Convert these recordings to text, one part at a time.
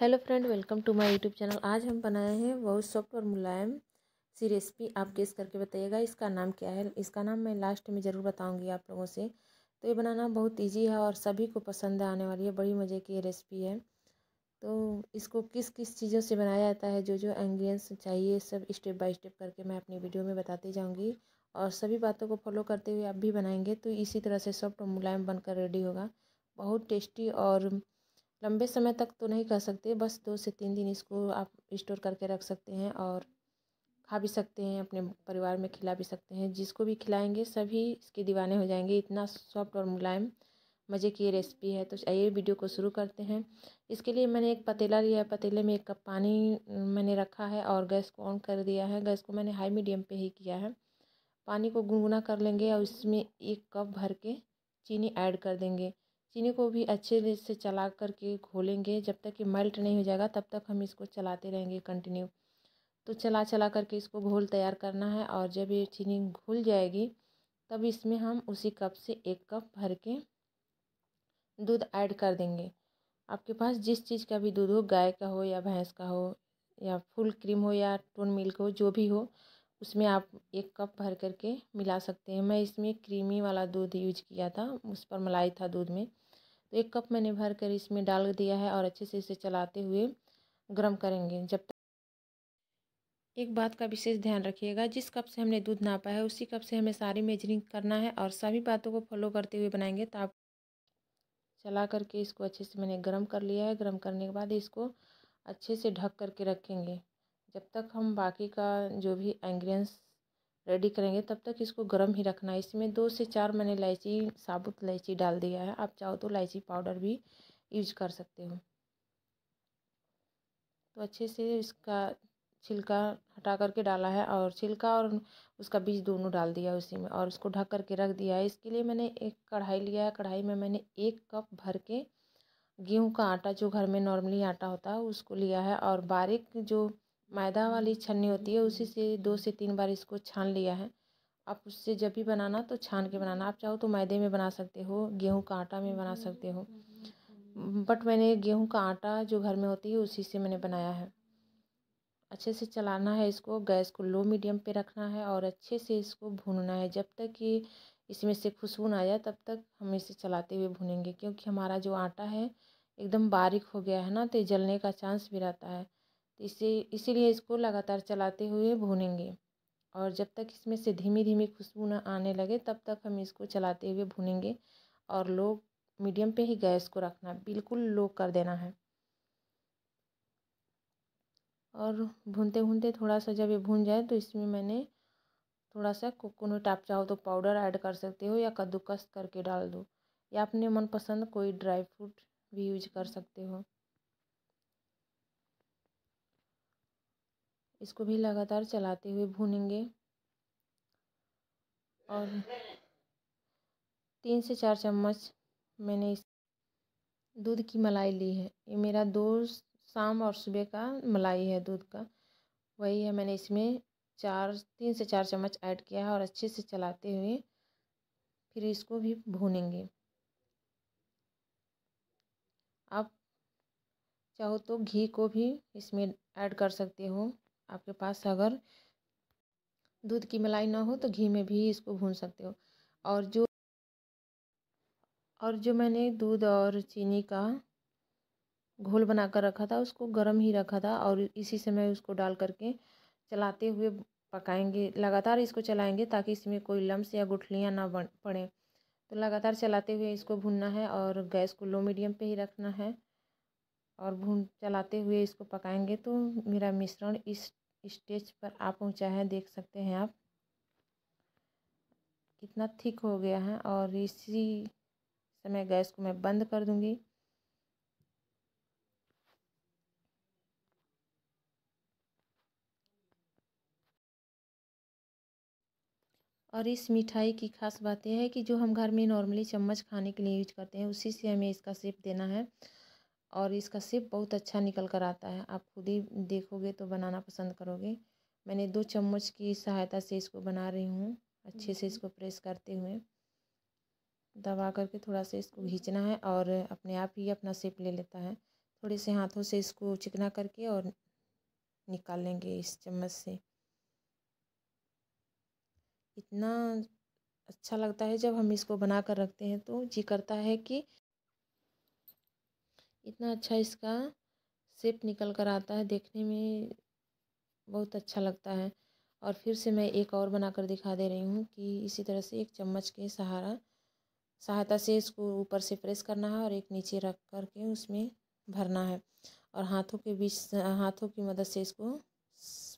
Hello friend welcome to my YouTube channel आज हम बनाए हैं बहुत सॉफ्ट और मुलायम सी रेसिपी आप गेस करके बताइएगा इसका नाम क्या है इसका नाम मैं लास्ट में ज़रूर बताऊंगी आप लोगों से तो ये बनाना बहुत इजी है और सभी को पसंद आने वाली है बड़ी मज़े की रेसिपी है तो इसको किस किस चीज़ों से बनाया जाता है जो जो इंग्रीडियंट्स चाहिए सब स्टेप बाई स्टेप करके मैं अपनी वीडियो में बताती जाऊँगी और सभी बातों को फॉलो करते हुए आप भी बनाएंगे तो इसी तरह से सॉफ्ट और मुलायम बनकर रेडी होगा बहुत टेस्टी और लंबे समय तक तो नहीं कर सकते बस दो से तीन दिन इसको आप स्टोर करके रख सकते हैं और खा भी सकते हैं अपने परिवार में खिला भी सकते हैं जिसको भी खिलाएंगे सभी इसके दीवाने हो जाएंगे इतना सॉफ्ट और मुलायम मज़े की ये रेसिपी है तो आइए वीडियो को शुरू करते हैं इसके लिए मैंने एक पतीला लिया है पतीले में एक कप पानी मैंने रखा है और गैस को ऑन कर दिया है गैस को मैंने हाई मीडियम पे ही किया है पानी को गुनगुना कर लेंगे और इसमें एक कप भर के चीनी ऐड कर देंगे चीनी को भी अच्छे से चला करके घोलेंगे जब तक कि मेल्ट नहीं हो जाएगा तब तक हम इसको चलाते रहेंगे कंटिन्यू तो चला चला करके इसको घोल तैयार करना है और जब ये चीनी घुल जाएगी तब इसमें हम उसी कप से एक कप भर के दूध ऐड कर देंगे आपके पास जिस चीज़ का भी दूध हो गाय का हो या भैंस का हो या फुल क्रीम हो या टोन मिल्क हो जो भी हो उसमें आप एक कप भर करके मिला सकते हैं मैं इसमें क्रीमी वाला दूध यूज किया था उस पर मलाई था दूध में तो एक कप मैंने भर कर इसमें डाल दिया है और अच्छे से इसे चलाते हुए गर्म करेंगे जब तक एक बात का विशेष ध्यान रखिएगा जिस कप से हमने दूध नापा है उसी कप से हमें सारी मेजरिंग करना है और सभी बातों को फॉलो करते हुए बनाएंगे तो आप चला करके इसको अच्छे से मैंने गर्म कर लिया है गर्म करने के बाद इसको अच्छे से ढक करके रखेंगे जब तक हम बाकी का जो भी इंग्रेडिएंट्स रेडी करेंगे तब तक इसको गर्म ही रखना है इसमें दो से चार मैंने इलायची साबुत इलायची डाल दिया है आप चाहो तो इलायची पाउडर भी यूज कर सकते हो तो अच्छे से इसका छिलका हटा करके डाला है और छिलका और उसका बीज दोनों डाल दिया उसी में और उसको ढक करके रख दिया है इसके लिए मैंने एक कढ़ाई लिया है कढ़ाई में मैंने एक कप भर के गेहूं का आटा जो घर में नॉर्मली आटा होता है उसको लिया है और बारीक जो मैदा वाली छन्नी होती है उसी से दो से तीन बार इसको छान लिया है आप उससे जब भी बनाना तो छान के बनाना आप चाहो तो मैदे में बना सकते हो गेहूँ का आटा में बना सकते हो बट मैंने गेहूँ का आटा जो घर में होती है उसी से मैंने बनाया है अच्छे से चलाना है इसको गैस को लो मीडियम पे रखना है और अच्छे से इसको भूनना है जब तक कि इसमें से खुशबू ना जाए तब तक हम इसे चलाते हुए भूनेंगे क्योंकि हमारा जो आटा है एकदम बारीक हो गया है ना तो जलने का चांस भी रहता है इसे इसीलिए इसको लगातार चलाते हुए भूनेंगे और जब तक इसमें से धीमी धीमी खुशबू ना आने लगे तब तक हम इसको चलाते हुए भूनेंगे और लो मीडियम पे ही गैस को रखना बिल्कुल लो कर देना है और भूनते भूनते थोड़ा सा जब ये भून जाए तो इसमें मैंने थोड़ा सा कोकोनट आप चाहो तो पाउडर ऐड कर सकते हो या कद्दूकस करके डाल दो या अपने मनपसंद कोई ड्राई फ्रूट भी यूज कर सकते हो इसको भी लगातार चलाते हुए भूनेंगे और तीन से चार चम्मच मैंने इस दूध की मलाई ली है ये मेरा दो शाम और सुबह का मलाई है दूध का वही है मैंने इसमें चार तीन से चार चम्मच ऐड किया है और अच्छे से चलाते हुए फिर इसको भी भूनेंगे आप चाहो तो घी को भी इसमें ऐड कर सकते हो आपके पास अगर दूध की मलाई ना हो तो घी में भी इसको भून सकते हो और जो और जो मैंने दूध और चीनी का घोल बनाकर रखा था उसको गर्म ही रखा था और इसी समय उसको डाल करके चलाते हुए पकाएंगे लगातार इसको चलाएंगे ताकि इसमें कोई लम्स या गुठलियाँ ना बन पड़े तो लगातार चलाते हुए इसको भूनना है और गैस को लो मीडियम पे ही रखना है और भून चलाते हुए इसको पकाएंगे तो मेरा मिश्रण इस स्टेज पर आ पहुंचा है देख सकते हैं आप कितना थिक हो गया है और इसी समय गैस को मैं बंद कर दूंगी और इस मिठाई की खास बात यह है कि जो हम घर में नॉर्मली चम्मच खाने के लिए यूज करते हैं उसी से हमें इसका सेप देना है और इसका सेप बहुत अच्छा निकल कर आता है आप खुद ही देखोगे तो बनाना पसंद करोगे मैंने दो चम्मच की सहायता से इसको बना रही हूँ अच्छे से हम्म। इसको प्रेस करते हुए दबा करके थोड़ा सा इसको घींचना है और अपने आप ही अपना सेप ले लेता है थोड़े से हाथों से इसको चिकना करके और निकाल लेंगे इस चम्मच से इतना अच्छा लगता है जब हम इसको बना कर रखते हैं तो जी करता है कि इतना अच्छा इसका सेप निकल कर आता है देखने में बहुत अच्छा लगता है और फिर से मैं एक और बनाकर दिखा दे रही हूँ कि इसी तरह से एक चम्मच के सहारा सहायता से इसको ऊपर से प्रेस करना है और एक नीचे रख कर के उसमें भरना है और हाथों के बीच हाथों की मदद से इसको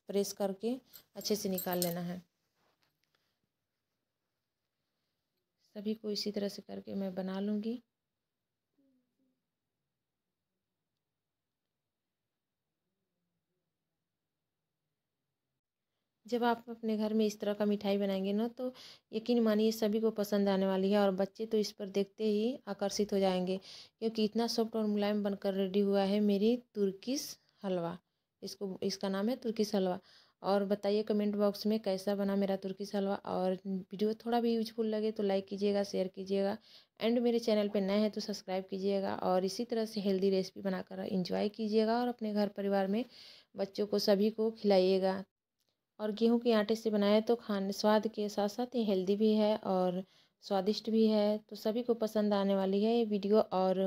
प्रेस करके अच्छे से निकाल लेना है सभी को इसी तरह से करके मैं बना लूँगी जब आप अपने घर में इस तरह का मिठाई बनाएंगे ना तो यकीन मानिए सभी को पसंद आने वाली है और बच्चे तो इस पर देखते ही आकर्षित हो जाएंगे क्योंकि इतना सॉफ्ट और मुलायम बनकर रेडी हुआ है मेरी तुर्किस हलवा इसको इसका नाम है तुर्किस हलवा और बताइए कमेंट बॉक्स में कैसा बना मेरा तुर्किस हलवा और वीडियो थोड़ा भी यूजफुल लगे तो लाइक कीजिएगा शेयर कीजिएगा एंड मेरे चैनल पे नए हैं तो सब्सक्राइब कीजिएगा और इसी तरह से हेल्दी रेसिपी बनाकर इंजॉय कीजिएगा और अपने घर परिवार में बच्चों को सभी को खिलाइएगा और गेहूं के आटे से बनाया तो खाने स्वाद के साथ साथ ये हेल्दी भी है और स्वादिष्ट भी है तो सभी को पसंद आने वाली है ये वीडियो और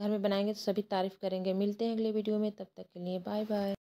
घर में बनाएंगे तो सभी तारीफ़ करेंगे मिलते हैं अगले वीडियो में तब तक के लिए बाय बाय